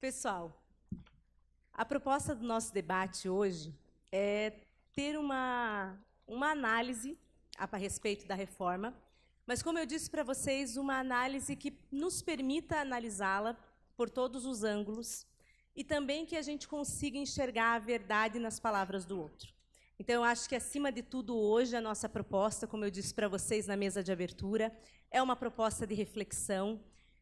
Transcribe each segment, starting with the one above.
Pessoal, a proposta do nosso debate hoje é ter uma, uma análise a, a respeito da reforma, mas, como eu disse para vocês, uma análise que nos permita analisá-la por todos os ângulos e também que a gente consiga enxergar a verdade nas palavras do outro. Então, eu acho que, acima de tudo, hoje a nossa proposta, como eu disse para vocês na mesa de abertura, é uma proposta de reflexão,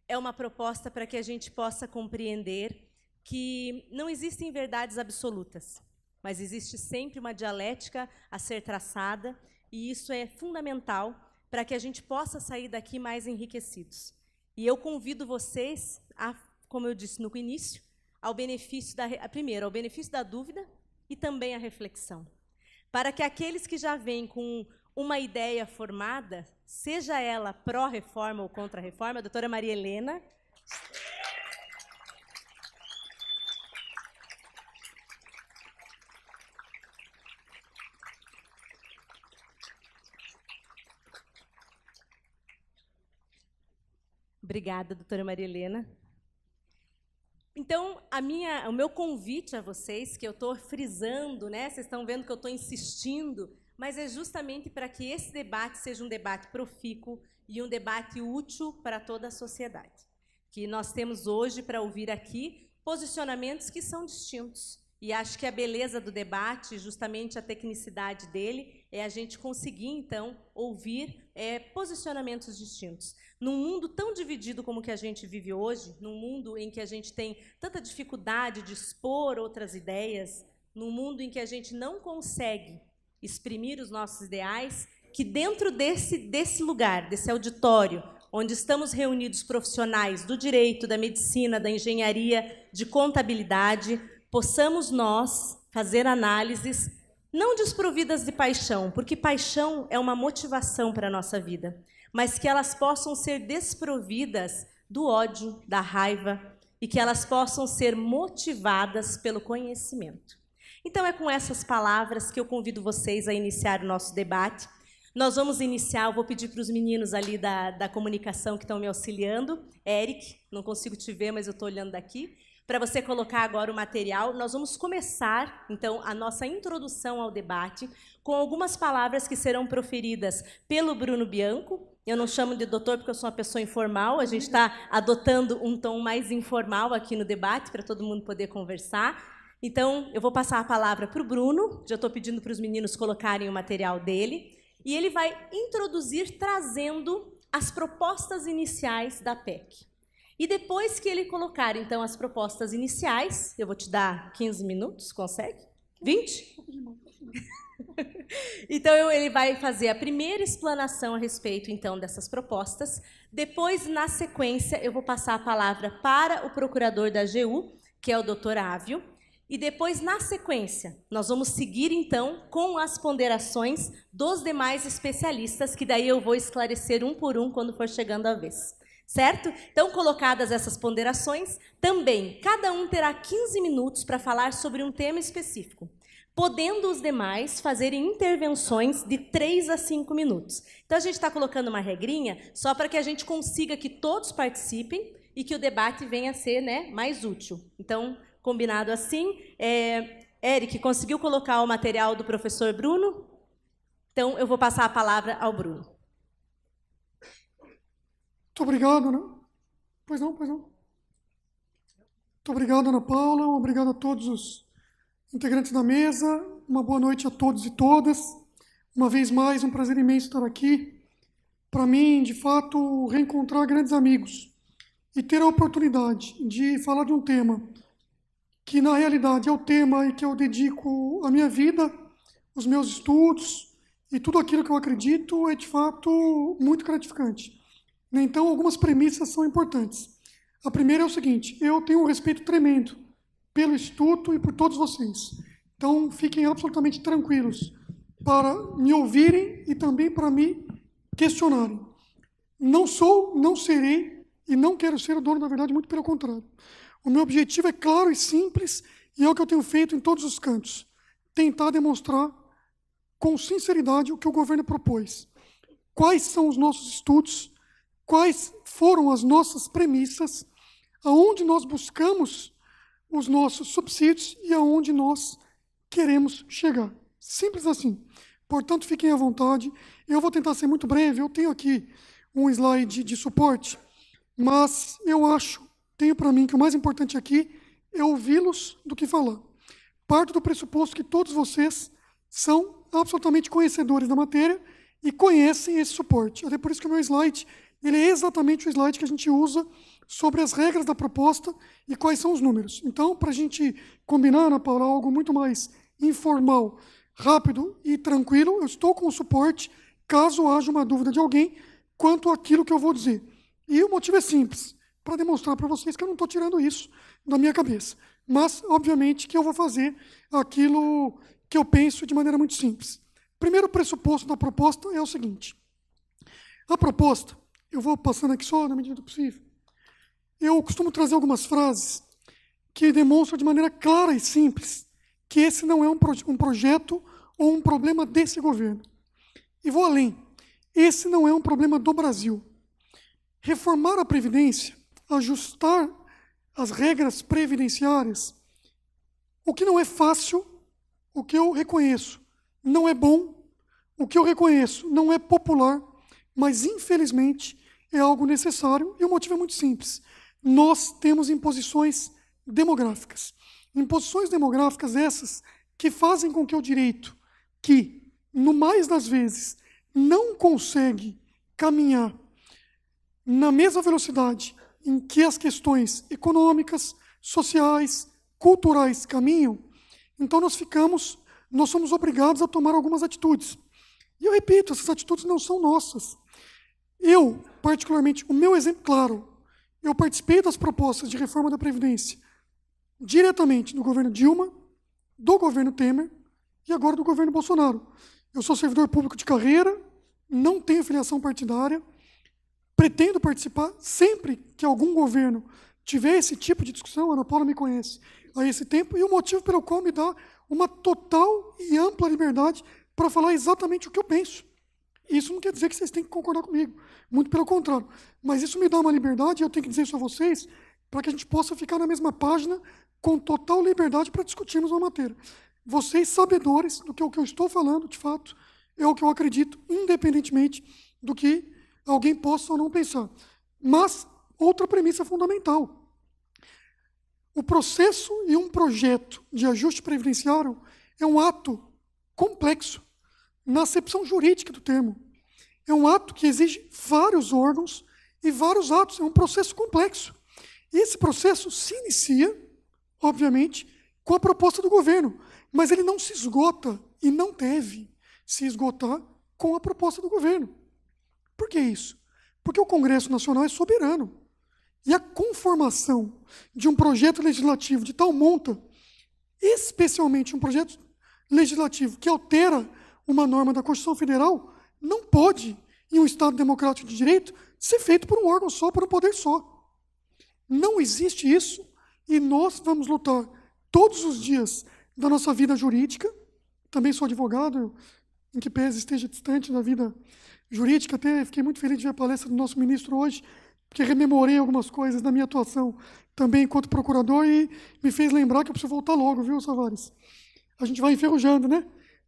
é uma proposta para que a gente possa compreender que não existem verdades absolutas, mas existe sempre uma dialética a ser traçada, e isso é fundamental para que a gente possa sair daqui mais enriquecidos. E eu convido vocês, a, como eu disse no início, ao benefício da primeiro, ao benefício da dúvida e também à reflexão, para que aqueles que já vêm com uma ideia formada, seja ela pró-reforma ou contra-reforma, doutora Maria Helena. Obrigada, doutora Maria Helena. Então, minha, o meu convite a vocês, que eu estou frisando, né? Vocês estão vendo que eu estou insistindo mas é justamente para que esse debate seja um debate profícuo e um debate útil para toda a sociedade. Que nós temos hoje para ouvir aqui posicionamentos que são distintos. E acho que a beleza do debate, justamente a tecnicidade dele, é a gente conseguir, então, ouvir é, posicionamentos distintos. Num mundo tão dividido como que a gente vive hoje, num mundo em que a gente tem tanta dificuldade de expor outras ideias, num mundo em que a gente não consegue exprimir os nossos ideais, que dentro desse, desse lugar, desse auditório, onde estamos reunidos profissionais do direito, da medicina, da engenharia, de contabilidade, possamos nós fazer análises não desprovidas de paixão, porque paixão é uma motivação para a nossa vida, mas que elas possam ser desprovidas do ódio, da raiva e que elas possam ser motivadas pelo conhecimento. Então, é com essas palavras que eu convido vocês a iniciar o nosso debate. Nós vamos iniciar, vou pedir para os meninos ali da, da comunicação que estão me auxiliando. Eric, não consigo te ver, mas eu estou olhando daqui. Para você colocar agora o material, nós vamos começar, então, a nossa introdução ao debate com algumas palavras que serão proferidas pelo Bruno Bianco. Eu não chamo de doutor porque eu sou uma pessoa informal, a gente está adotando um tom mais informal aqui no debate para todo mundo poder conversar. Então, eu vou passar a palavra para o Bruno, já estou pedindo para os meninos colocarem o material dele, e ele vai introduzir trazendo as propostas iniciais da PEC. E depois que ele colocar, então, as propostas iniciais, eu vou te dar 15 minutos, consegue? 20? então, ele vai fazer a primeira explanação a respeito, então, dessas propostas. Depois, na sequência, eu vou passar a palavra para o procurador da AGU, que é o doutor Ávio, e depois, na sequência, nós vamos seguir então com as ponderações dos demais especialistas, que daí eu vou esclarecer um por um quando for chegando a vez. Certo? Então, colocadas essas ponderações, também cada um terá 15 minutos para falar sobre um tema específico, podendo os demais fazerem intervenções de 3 a 5 minutos. Então, a gente está colocando uma regrinha só para que a gente consiga que todos participem e que o debate venha a ser né, mais útil. Então, combinado assim. É, Eric, conseguiu colocar o material do professor Bruno? Então, eu vou passar a palavra ao Bruno. Muito obrigado, né? Pois não, pois não. Muito obrigado, Ana Paula. Obrigado a todos os integrantes da mesa. Uma boa noite a todos e todas. Uma vez mais, um prazer imenso estar aqui. Para mim, de fato, reencontrar grandes amigos e ter a oportunidade de falar de um tema que na realidade é o tema e que eu dedico a minha vida, os meus estudos e tudo aquilo que eu acredito é de fato muito gratificante. Então, algumas premissas são importantes. A primeira é o seguinte: eu tenho um respeito tremendo pelo estudo e por todos vocês. Então, fiquem absolutamente tranquilos para me ouvirem e também para me questionarem. Não sou, não serei e não quero ser o dono da verdade, muito pelo contrário. O meu objetivo é claro e simples, e é o que eu tenho feito em todos os cantos: tentar demonstrar com sinceridade o que o governo propôs. Quais são os nossos estudos? Quais foram as nossas premissas? Aonde nós buscamos os nossos subsídios e aonde nós queremos chegar? Simples assim. Portanto, fiquem à vontade. Eu vou tentar ser muito breve. Eu tenho aqui um slide de suporte, mas eu acho tenho para mim que o mais importante aqui é ouvi-los do que falar. Parto do pressuposto que todos vocês são absolutamente conhecedores da matéria e conhecem esse suporte. Até por isso que o meu slide ele é exatamente o slide que a gente usa sobre as regras da proposta e quais são os números. Então, para a gente combinar, Ana Paula, algo muito mais informal, rápido e tranquilo, eu estou com o suporte caso haja uma dúvida de alguém quanto àquilo que eu vou dizer. E o motivo é simples para demonstrar para vocês que eu não estou tirando isso da minha cabeça. Mas, obviamente, que eu vou fazer aquilo que eu penso de maneira muito simples. primeiro pressuposto da proposta é o seguinte. A proposta, eu vou passando aqui só na medida do possível, eu costumo trazer algumas frases que demonstram de maneira clara e simples que esse não é um, um projeto ou um problema desse governo. E vou além. Esse não é um problema do Brasil. Reformar a Previdência ajustar as regras previdenciárias, o que não é fácil, o que eu reconheço, não é bom, o que eu reconheço, não é popular, mas infelizmente é algo necessário e o motivo é muito simples. Nós temos imposições demográficas. Imposições demográficas essas que fazem com que o direito, que no mais das vezes não consegue caminhar na mesma velocidade em que as questões econômicas, sociais, culturais caminham, então nós ficamos, nós somos obrigados a tomar algumas atitudes. E eu repito, essas atitudes não são nossas. Eu, particularmente, o meu exemplo claro, eu participei das propostas de reforma da Previdência diretamente do governo Dilma, do governo Temer e agora do governo Bolsonaro. Eu sou servidor público de carreira, não tenho filiação partidária, pretendo participar sempre que algum governo tiver esse tipo de discussão. A Ana Paula me conhece a esse tempo e o motivo pelo qual me dá uma total e ampla liberdade para falar exatamente o que eu penso. Isso não quer dizer que vocês têm que concordar comigo, muito pelo contrário. Mas isso me dá uma liberdade, e eu tenho que dizer isso a vocês, para que a gente possa ficar na mesma página com total liberdade para discutirmos uma matéria. Vocês, sabedores do que é o que eu estou falando, de fato, é o que eu acredito, independentemente do que alguém possa ou não pensar. Mas outra premissa fundamental. O processo e um projeto de ajuste previdenciário é um ato complexo, na acepção jurídica do termo. É um ato que exige vários órgãos e vários atos, é um processo complexo. E esse processo se inicia, obviamente, com a proposta do governo, mas ele não se esgota e não deve se esgotar com a proposta do governo. Por que isso? Porque o Congresso Nacional é soberano. E a conformação de um projeto legislativo de tal monta, especialmente um projeto legislativo que altera uma norma da Constituição Federal, não pode, em um Estado democrático de direito, ser feito por um órgão só, por um poder só. Não existe isso e nós vamos lutar todos os dias da nossa vida jurídica. Também sou advogado, em que pese esteja distante da vida jurídica. Até fiquei muito feliz de ver a palestra do nosso ministro hoje, porque rememorei algumas coisas da minha atuação também enquanto procurador e me fez lembrar que eu preciso voltar logo, viu, Savares? A gente vai enferrujando, né?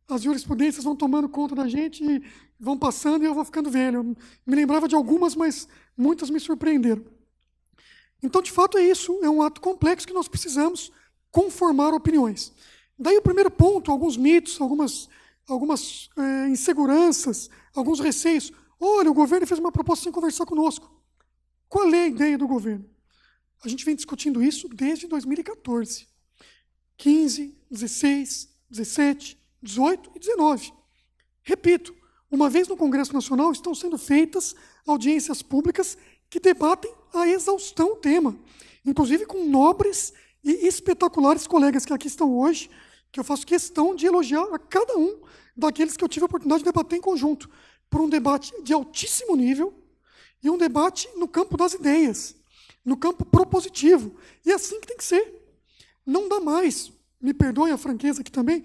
As jurisprudências vão tomando conta da gente e vão passando e eu vou ficando velho. me lembrava de algumas, mas muitas me surpreenderam. Então, de fato, é isso. É um ato complexo que nós precisamos conformar opiniões. Daí o primeiro ponto, alguns mitos, algumas, algumas é, inseguranças, alguns receios. Olha, o governo fez uma proposta sem conversar conosco. Qual é a ideia do governo? A gente vem discutindo isso desde 2014. 15, 16, 17, 18 e 19. Repito, uma vez no Congresso Nacional estão sendo feitas audiências públicas que debatem a exaustão o tema, inclusive com nobres e espetaculares colegas que aqui estão hoje, que eu faço questão de elogiar a cada um daqueles que eu tive a oportunidade de debater em conjunto, por um debate de altíssimo nível e um debate no campo das ideias, no campo propositivo. E é assim que tem que ser. Não dá mais. Me perdoem a franqueza aqui também.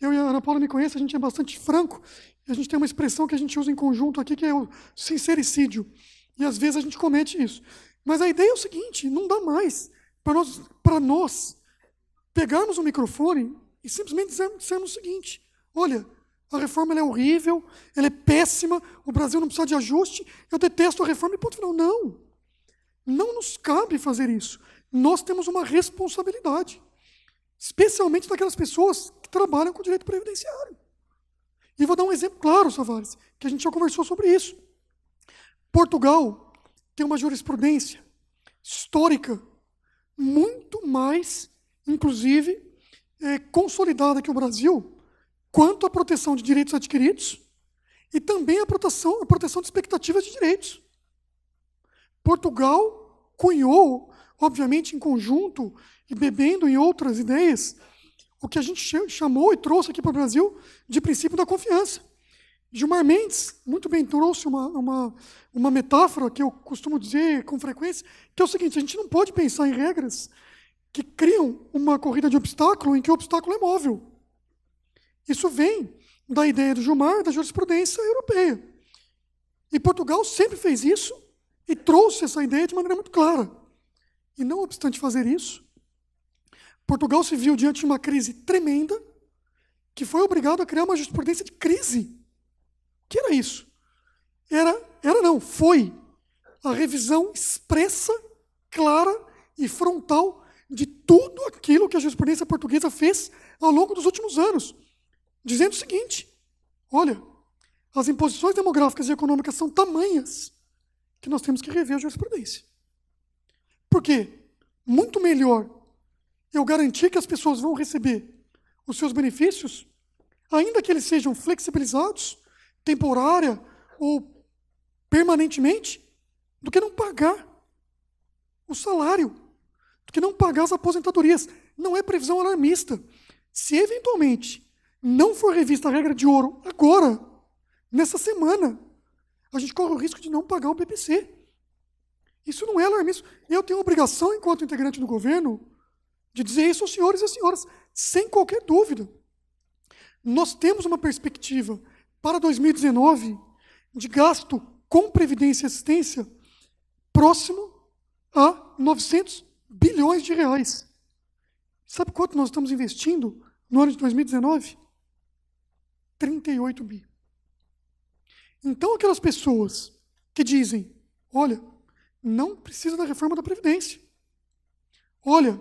Eu e a Ana Paula me conhecem, a gente é bastante franco. E a gente tem uma expressão que a gente usa em conjunto aqui, que é o sincericídio. E às vezes a gente comete isso. Mas a ideia é o seguinte: não dá mais para nós, nós pegarmos o microfone e simplesmente dissemos o seguinte: olha, a reforma é horrível, ela é péssima, o Brasil não precisa de ajuste, eu detesto a reforma e ponto final. Não. Não nos cabe fazer isso. Nós temos uma responsabilidade, especialmente daquelas pessoas que trabalham com o direito previdenciário. E vou dar um exemplo claro, Savares, que a gente já conversou sobre isso. Portugal tem uma jurisprudência histórica muito mais, inclusive, é, consolidada aqui no Brasil quanto à proteção de direitos adquiridos e também à proteção, a proteção de expectativas de direitos. Portugal cunhou, obviamente em conjunto e bebendo em outras ideias, o que a gente chamou e trouxe aqui para o Brasil de princípio da confiança. Gilmar Mendes muito bem trouxe uma, uma, uma metáfora que eu costumo dizer com frequência, que é o seguinte: a gente não pode pensar em regras que criam uma corrida de obstáculo em que o obstáculo é móvel. Isso vem da ideia do Gilmar da jurisprudência europeia. E Portugal sempre fez isso e trouxe essa ideia de maneira muito clara. E não obstante fazer isso, Portugal se viu diante de uma crise tremenda que foi obrigado a criar uma jurisprudência de crise. O que era isso? Era, era não, foi a revisão expressa, clara e frontal de tudo aquilo que a jurisprudência portuguesa fez ao longo dos últimos anos, dizendo o seguinte: olha, as imposições demográficas e econômicas são tamanhas que nós temos que rever a jurisprudência. Porque muito melhor eu garantir que as pessoas vão receber os seus benefícios, ainda que eles sejam flexibilizados, temporária ou permanentemente, do que não pagar o salário que não pagar as aposentadorias. Não é previsão alarmista. Se eventualmente não for revista a regra de ouro agora, nessa semana, a gente corre o risco de não pagar o BPC. Isso não é alarmismo. Eu tenho a obrigação, enquanto integrante do governo, de dizer isso aos senhores e às senhoras, sem qualquer dúvida. Nós temos uma perspectiva para 2019 de gasto com previdência e assistência próximo a 900 bilhões de reais. Sabe quanto nós estamos investindo no ano de 2019? 38 bi. Então, aquelas pessoas que dizem: olha, não precisa da reforma da Previdência. Olha,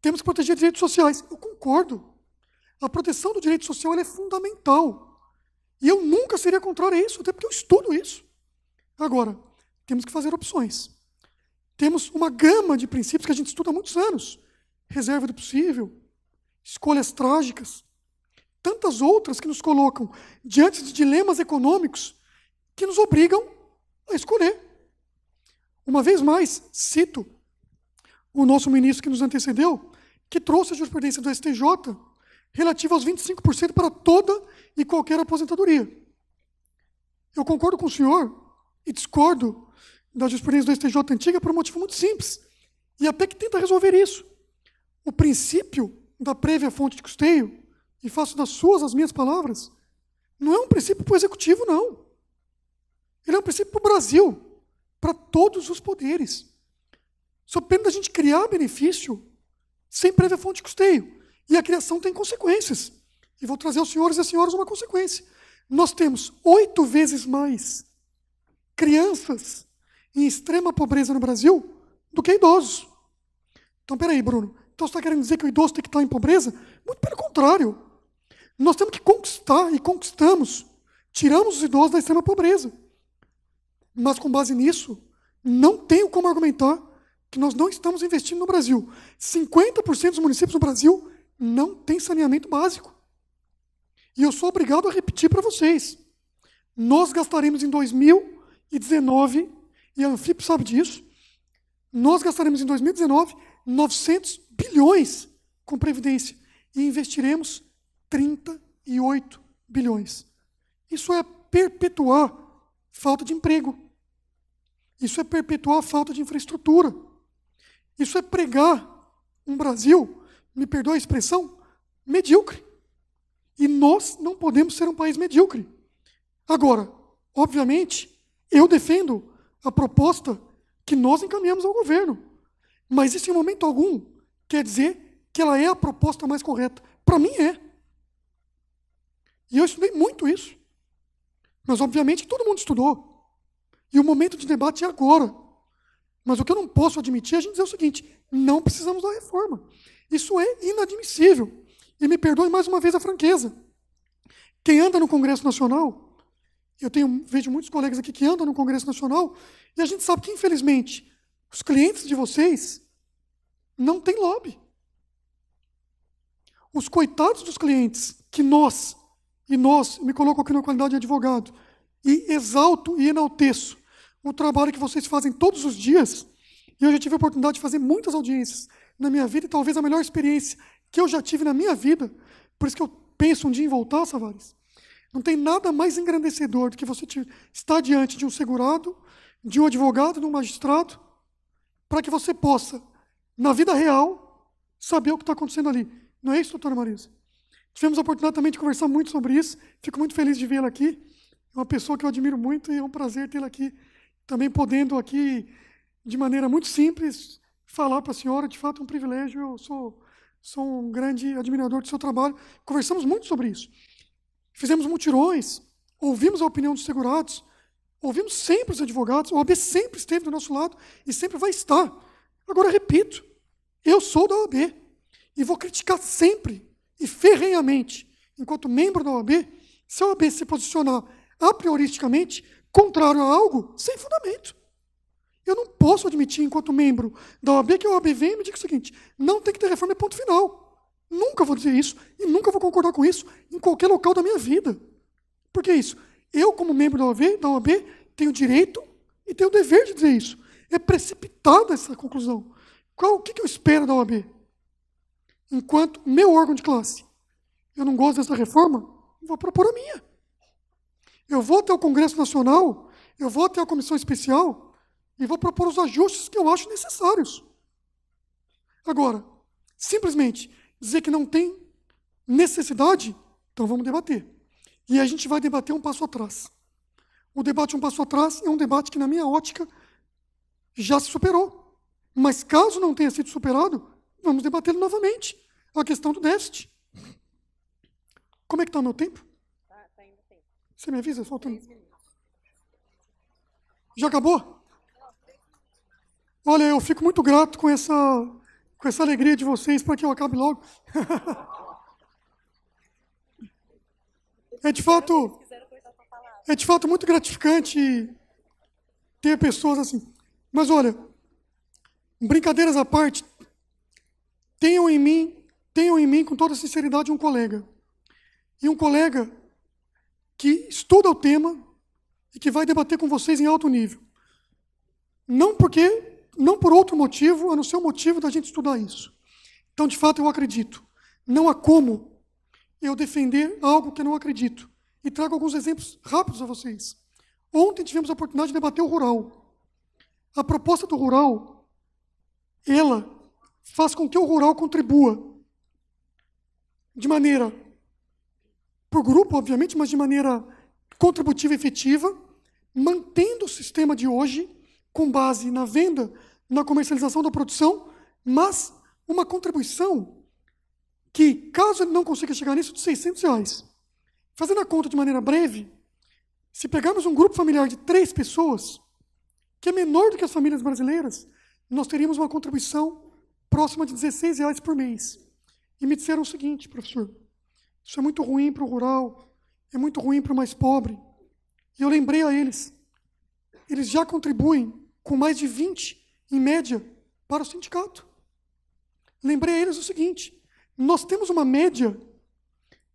temos que proteger direitos sociais. Eu concordo. A proteção do direito social é fundamental. E eu nunca seria contrário a isso, até porque eu estudo isso. Agora, temos que fazer opções. Temos uma gama de princípios que a gente estuda há muitos anos. Reserva do possível, escolhas trágicas, tantas outras que nos colocam diante de dilemas econômicos que nos obrigam a escolher. Uma vez mais, cito o nosso ministro que nos antecedeu, que trouxe a jurisprudência do STJ relativa aos 25% para toda e qualquer aposentadoria. Eu concordo com o senhor e discordo da jurisprudência do STJ antiga por um motivo muito simples. E a PEC tenta resolver isso. O princípio da prévia fonte de custeio, e faço das suas as minhas palavras, não é um princípio para o executivo, não. Ele é um princípio para o Brasil, para todos os poderes. Só pena da gente criar benefício sem prévia fonte de custeio. E a criação tem consequências. E vou trazer aos senhores e às senhoras uma consequência. Nós temos oito vezes mais crianças em extrema pobreza no Brasil do que idosos. Então, peraí, Bruno. Então, você está querendo dizer que o idoso tem que estar em pobreza? Muito pelo contrário. Nós temos que conquistar e conquistamos. Tiramos os idosos da extrema pobreza. Mas, com base nisso, não tenho como argumentar que nós não estamos investindo no Brasil. 50% dos municípios do Brasil não tem saneamento básico. E eu sou obrigado a repetir para vocês. Nós gastaremos em 2019 e a Anfip sabe disso, nós gastaremos em 2019 900 bilhões com previdência e investiremos 38 bilhões. Isso é perpetuar falta de emprego. Isso é perpetuar falta de infraestrutura. Isso é pregar um Brasil, me perdoa a expressão, medíocre. E nós não podemos ser um país medíocre. Agora, obviamente, eu defendo a proposta que nós encaminhamos ao governo. Mas isso, em momento algum, quer dizer que ela é a proposta mais correta. Para mim, é. E eu estudei muito isso. Mas, obviamente, todo mundo estudou. E o momento de debate é agora. Mas o que eu não posso admitir é a gente dizer o seguinte: não precisamos da reforma. Isso é inadmissível. E me perdoe mais uma vez a franqueza. Quem anda no Congresso Nacional eu tenho, vejo muitos colegas aqui que andam no Congresso Nacional e a gente sabe que, infelizmente, os clientes de vocês não têm lobby. Os coitados dos clientes que nós, e nós, me coloco aqui na qualidade de advogado, e exalto e enalteço o trabalho que vocês fazem todos os dias, e eu já tive a oportunidade de fazer muitas audiências na minha vida, e talvez a melhor experiência que eu já tive na minha vida, por isso que eu penso um dia em voltar, Savares, não tem nada mais engrandecedor do que você estar diante de um segurado, de um advogado, de um magistrado, para que você possa, na vida real, saber o que está acontecendo ali. Não é isso, doutora Marisa? Tivemos a oportunidade também de conversar muito sobre isso. Fico muito feliz de vê-la aqui. É uma pessoa que eu admiro muito e é um prazer tê-la aqui. Também podendo aqui, de maneira muito simples, falar para a senhora. De fato, é um privilégio. Eu sou, sou um grande admirador do seu trabalho. Conversamos muito sobre isso. Fizemos mutirões, ouvimos a opinião dos segurados, ouvimos sempre os advogados, a OAB sempre esteve do nosso lado e sempre vai estar. Agora, repito, eu sou da OAB e vou criticar sempre e ferrenhamente, enquanto membro da OAB, se a OAB se posicionar a prioristicamente contrário a algo sem fundamento. Eu não posso admitir, enquanto membro da OAB, que a OAB vem e me diga o seguinte: não tem que ter reforma, é ponto final. Nunca vou dizer isso e nunca vou concordar com isso em qualquer local da minha vida. Por que isso? Eu, como membro da OAB, da OAB tenho direito e tenho o dever de dizer isso. É precipitada essa conclusão. Qual, o que eu espero da OAB? Enquanto meu órgão de classe, eu não gosto dessa reforma, vou propor a minha. Eu vou até o Congresso Nacional, eu vou até a Comissão Especial e vou propor os ajustes que eu acho necessários. Agora, simplesmente dizer que não tem necessidade? Então vamos debater. E a gente vai debater um passo atrás. O debate um passo atrás é um debate que, na minha ótica, já se superou. Mas caso não tenha sido superado, vamos debatê-lo novamente. A questão do déficit. Como é que está o meu tempo? Está tá indo tempo. Você me avisa? Faltando. Já acabou? Olha, eu fico muito grato com essa com essa alegria de vocês para que eu acabe logo. é de fato é de fato muito gratificante ter pessoas assim. Mas olha, brincadeiras à parte, tenham em mim, tenham em mim com toda sinceridade um colega. E um colega que estuda o tema e que vai debater com vocês em alto nível. Não porque não por outro motivo, a não ser o motivo da gente estudar isso. Então, de fato, eu acredito. Não há como eu defender algo que eu não acredito. E trago alguns exemplos rápidos a vocês. Ontem tivemos a oportunidade de debater o rural. A proposta do rural, ela faz com que o rural contribua de maneira, por grupo, obviamente, mas de maneira contributiva e efetiva, mantendo o sistema de hoje, com base na venda na comercialização da produção, mas uma contribuição que, caso ele não consiga chegar nisso, de 600 reais. Fazendo a conta de maneira breve, se pegarmos um grupo familiar de três pessoas, que é menor do que as famílias brasileiras, nós teríamos uma contribuição próxima de 16 reais por mês. E me disseram o seguinte, professor, isso é muito ruim para o rural, é muito ruim para o mais pobre. E eu lembrei a eles, eles já contribuem com mais de 20 em média, para o sindicato. Lembrei a eles o seguinte: nós temos uma média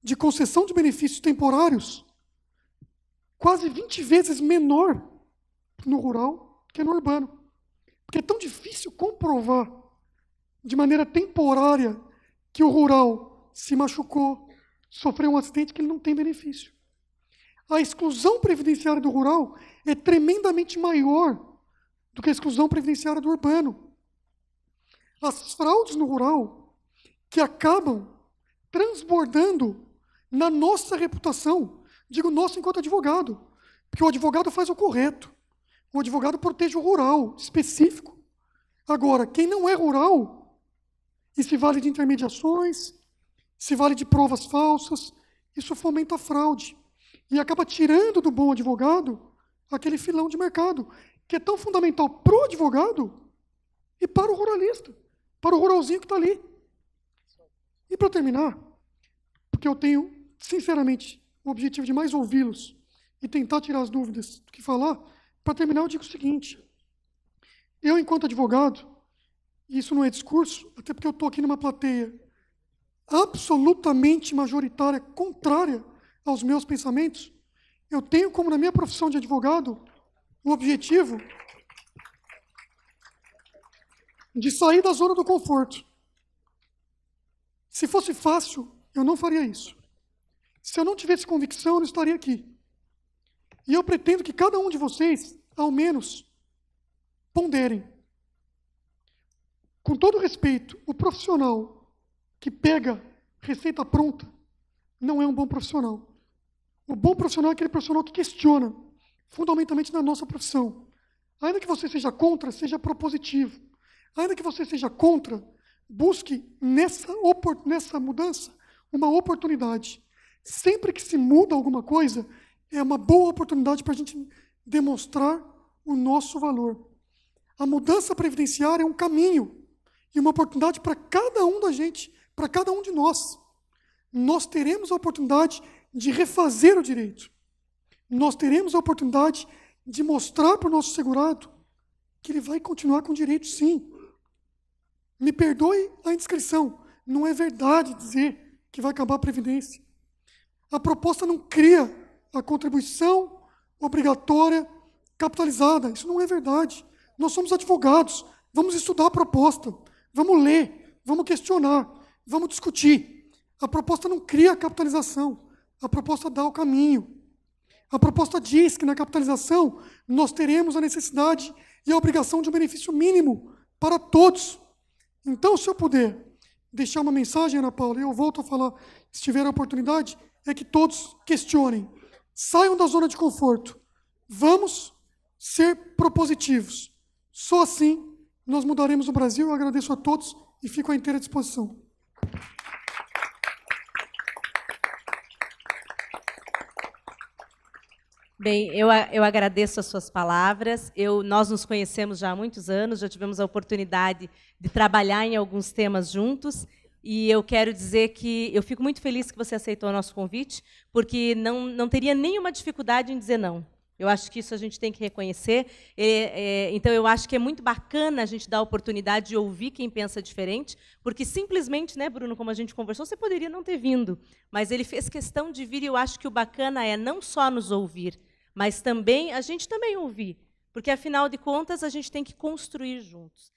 de concessão de benefícios temporários quase 20 vezes menor no rural que no urbano. Porque é tão difícil comprovar de maneira temporária que o rural se machucou, sofreu um acidente que ele não tem benefício. A exclusão previdenciária do rural é tremendamente maior do que a exclusão previdenciária do urbano. As fraudes no rural que acabam transbordando na nossa reputação, digo nosso enquanto advogado, porque o advogado faz o correto. O advogado protege o rural específico. Agora, quem não é rural, isso vale de intermediações, se vale de provas falsas, isso fomenta a fraude e acaba tirando do bom advogado aquele filão de mercado que é tão fundamental para o advogado e para o ruralista, para o ruralzinho que está ali. E para terminar, porque eu tenho, sinceramente, o objetivo de mais ouvi-los e tentar tirar as dúvidas do que falar, para terminar, eu digo o seguinte: eu, enquanto advogado, e isso não é discurso, até porque eu estou aqui numa plateia absolutamente majoritária, contrária aos meus pensamentos, eu tenho como na minha profissão de advogado o objetivo de sair da zona do conforto. Se fosse fácil, eu não faria isso. Se eu não tivesse convicção, eu não estaria aqui. E eu pretendo que cada um de vocês, ao menos, ponderem. Com todo respeito, o profissional que pega receita pronta não é um bom profissional. O bom profissional é aquele profissional que questiona, fundamentalmente na nossa profissão. Ainda que você seja contra, seja propositivo. Ainda que você seja contra, busque nessa, nessa mudança uma oportunidade. Sempre que se muda alguma coisa, é uma boa oportunidade para a gente demonstrar o nosso valor. A mudança previdenciária é um caminho e uma oportunidade para cada um da gente, para cada um de nós. Nós teremos a oportunidade de refazer o direito nós teremos a oportunidade de mostrar para o nosso segurado que ele vai continuar com direito, sim. Me perdoe a indiscrição, não é verdade dizer que vai acabar a previdência. A proposta não cria a contribuição obrigatória capitalizada, isso não é verdade. Nós somos advogados, vamos estudar a proposta, vamos ler, vamos questionar, vamos discutir. A proposta não cria a capitalização, a proposta dá o caminho. A proposta diz que na capitalização nós teremos a necessidade e a obrigação de um benefício mínimo para todos. Então, se eu puder deixar uma mensagem, Ana Paula, e eu volto a falar, se tiver a oportunidade, é que todos questionem. Saiam da zona de conforto. Vamos ser propositivos. Só assim nós mudaremos o Brasil. Eu agradeço a todos e fico à inteira disposição. Bem, eu, eu agradeço as suas palavras. Eu, nós nos conhecemos já há muitos anos, já tivemos a oportunidade de trabalhar em alguns temas juntos. E eu quero dizer que eu fico muito feliz que você aceitou o nosso convite, porque não, não teria nenhuma dificuldade em dizer não. Eu acho que isso a gente tem que reconhecer. é, então, eu acho que é muito bacana a gente dar a oportunidade de ouvir quem pensa diferente, porque simplesmente, né, Bruno, como a gente conversou, você poderia não ter vindo, mas ele fez questão de vir e eu acho que o bacana é não só nos ouvir, mas também, a gente também ouvir, porque afinal de contas a gente tem que construir juntos.